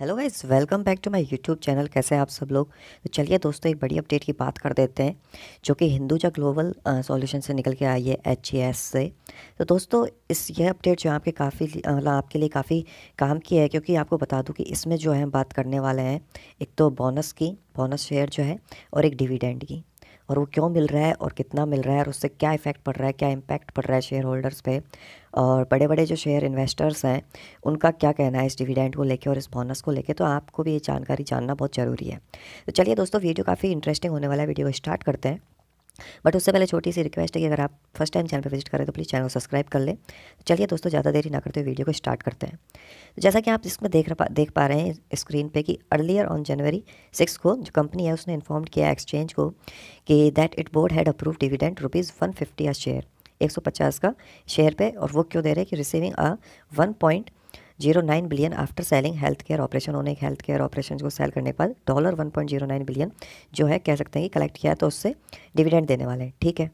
hello guys welcome back to my YouTube channel कैसे हैं आप सब लोग तो चलिए दोस्तों एक बड़ी अपडेट की बात कर देते हैं जो कि हिंदूजा ग्लोबल सॉल्यूशन से निकल के आई है एच से तो दोस्तों इस यह अपडेट जो है आपके काफ़ी मतलब आपके लिए काफ़ी काम की है क्योंकि आपको बता दूं कि इसमें जो है बात करने वाले हैं एक तो बोनस की बोनस शेयर जो है और एक डिविडेंड की और वो क्यों मिल रहा है और कितना मिल रहा है और उससे क्या इफ़ेक्ट पड़ रहा है क्या इम्पैक्ट पड़ रहा है शेयर होल्डर्स पे और बड़े बड़े जो शेयर इन्वेस्टर्स हैं उनका क्या कहना है इस डिविडेंड को लेके और इस बोनस को लेके तो आपको भी ये जानकारी जानना बहुत ज़रूरी है तो चलिए दोस्तों वीडियो काफ़ी इंटरेस्टिंग होने वाला है वीडियो स्टार्ट करते हैं बट उससे पहले छोटी सी रिक्वेस्ट है कि अगर आप फर्स्ट टाइम चैनल पर विजिट करें तो प्लीज़ चैनल को सब्सक्राइब कर लें तो चलिए दोस्तों ज़्यादा देरी ना करते हुए वीडियो को स्टार्ट करते हैं तो जैसा कि आप इसमें देख पा देख पा रहे हैं स्क्रीन पे कि अर्लियर ऑन जनवरी सिक्स को जो कंपनी है उसने इन्फॉर्म किया एक्सचेंज को कि that it board had approve dividend rupees one fifty share एक सौ पचास का शेयर पर और वो क्यों दे रहे हैं कि receiving a one point zero nine billion after selling health care operation उन्होंने हेल्थ केयर ऑपरेशन को सेल करने के बाद dollar one point zero nine billion जो है कह सकते हैं कि कलेक्ट किया है तो उससे डिविडेंड देने वाले हैं ठीक है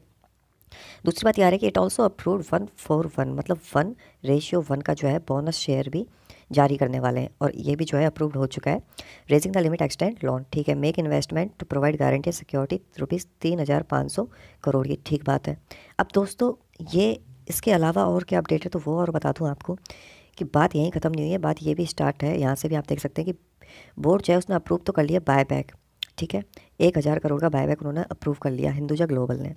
दूसरी बात यह है कि it also approve one four one मतलब वन रेशियो वन का जो है बोनस शेयर भी जारी करने वाले हैं और ये भी जो है अप्रूव्ड हो चुका है raising the limit extend loan ठीक है make investment to provide guarantee security rupees तीन हज़ार पाँच सौ करोड़ ये ठीक बात है अब दोस्तों ये इसके अलावा और क्या अपडेट है तो वो और बता दूँ आपको कि बात यहीं ख़त्म नहीं हुई है बात ये भी स्टार्ट है यहाँ से भी आप देख सकते हैं कि बोर्ड जो है उसने अप्रूव तो कर लिया बाय बैक ठीक है एक हज़ार करोड़ का बाय बैक उन्होंने अप्रूव कर लिया हिंदुजा ग्लोबल ने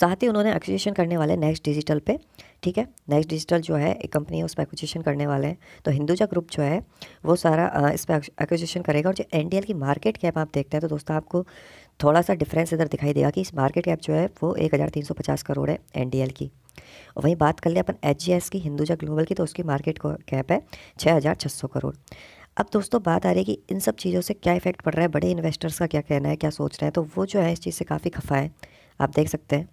साथ ही उन्होंने एक्विजिशन करने वाले नेक्स्ट डिजिटल पे ठीक है नेक्स्ट डिजिटल जो है एक कंपनी है उस पर एक्विजिशन करने वाले हैं तो हिंदुजा ग्रुप जो है वो सारा इस पर एक्विजिशन करेगा और जो एन की मार्केट कैप आप देखते हैं तो दोस्तों आपको थोड़ा सा डिफरेंस इधर दिखाई देगा कि इस मार्केट कैप जो है वो एक हज़ार तीन सौ पचास करोड़ है एन की और वहीं बात कर ले अपन एच जी एस की हिंदुजा ग्लोबल की तो उसकी मार्केट कैप है छः हज़ार छः सौ करोड़ अब दोस्तों बात आ रही है कि इन सब चीज़ों से क्या इफेक्ट पड़ रहा है बड़े इन्वेस्टर्स का क्या कहना है क्या सोच रहे हैं तो वो जो है इस चीज़ से काफ़ी खफा है आप देख सकते हैं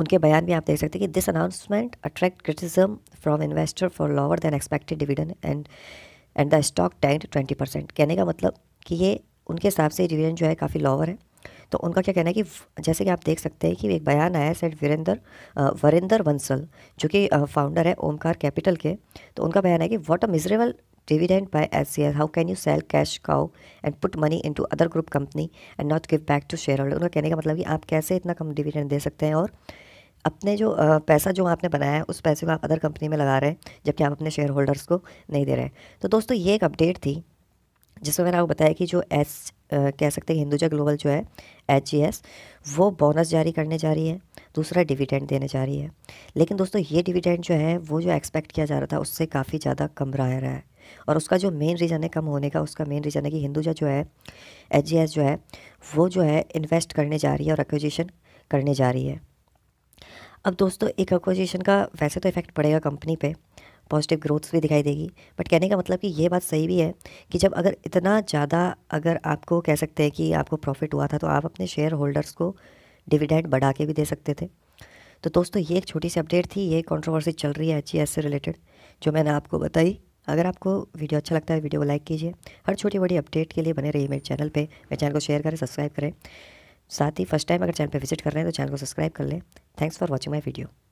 उनके बयान भी आप देख सकते हैं कि this announcement attract criticism from investor for lower than expected dividend and and the stock tank twenty percent कहने का मतलब कि ये उनके हिसाब से डिविडेंड जो है काफ़ी लोअर है तो उनका क्या कहना है कि जैसे कि आप देख सकते हैं कि एक बयान आया सेट वीरेंद्र वरेंद्र बंसल जो कि फाउंडर है ओमकार कैपिटल के तो उनका बयान है कि what a miserable dividend dividend how can you sell cash cow and put money into other group company and not give back to shareholder उनका कहने का मतलब कि आप कैसे इतना कम डिविडेंड दे सकते हैं और अपने जो पैसा जो आपने बनाया है उस पैसे को आप अदर कंपनी में लगा रहे हैं जबकि आप अपने शेयर होल्डर्स को नहीं दे रहे हैं तो दोस्तों ये एक अपडेट थी जिसमें मैंने आपको बताया कि जो एस आ, कह सकते हैं हिंदुजा ग्लोबल जो है एच जी एस वो बोनस जारी करने जा रही है दूसरा डिविडेंड देने जा रही है लेकिन दोस्तों ये डिविडेंड जो है वो जो एक्सपेक्ट किया जा रहा था उससे काफ़ी ज़्यादा कम रह रहा है और उसका जो मेन रीज़न है कम होने का उसका मेन रीज़न है कि हिंदुजा जो है एच जी एस जो है वो जो है इन्वेस्ट करने जा रही है और एक्विजिशन करने जा रही है अब दोस्तों एक एक्विजिशन का वैसे तो इफ़ेक्ट पड़ेगा कंपनी पर पॉजिटिव ग्रोथ्स भी दिखाई देगी बट कहने का मतलब कि ये बात सही भी है कि जब अगर इतना ज़्यादा अगर आपको कह सकते हैं कि आपको प्रॉफिट हुआ था तो आप अपने शेयर होल्डर्स को डिविडेंड बढ़ा के भी दे सकते थे तो दोस्तों ये एक छोटी सी अपडेट थी ये कंट्रोवर्सी चल रही है एच e से रिलेटेड जो मैंने आपको बताई अगर आपको वीडियो अच्छा लगता है वीडियो को लाइक कीजिए हर छोटी बड़ी अपडेट के लिए बने रहिए मेरे चैनल पे मेरे चैनल को शेयर करें सब्सक्राइब करें साथ ही फर्स्ट टाइम अगर चैनल पे विजिट कर रहे हैं तो चैनल को सब्सक्राइब कर लें thanks for watching my video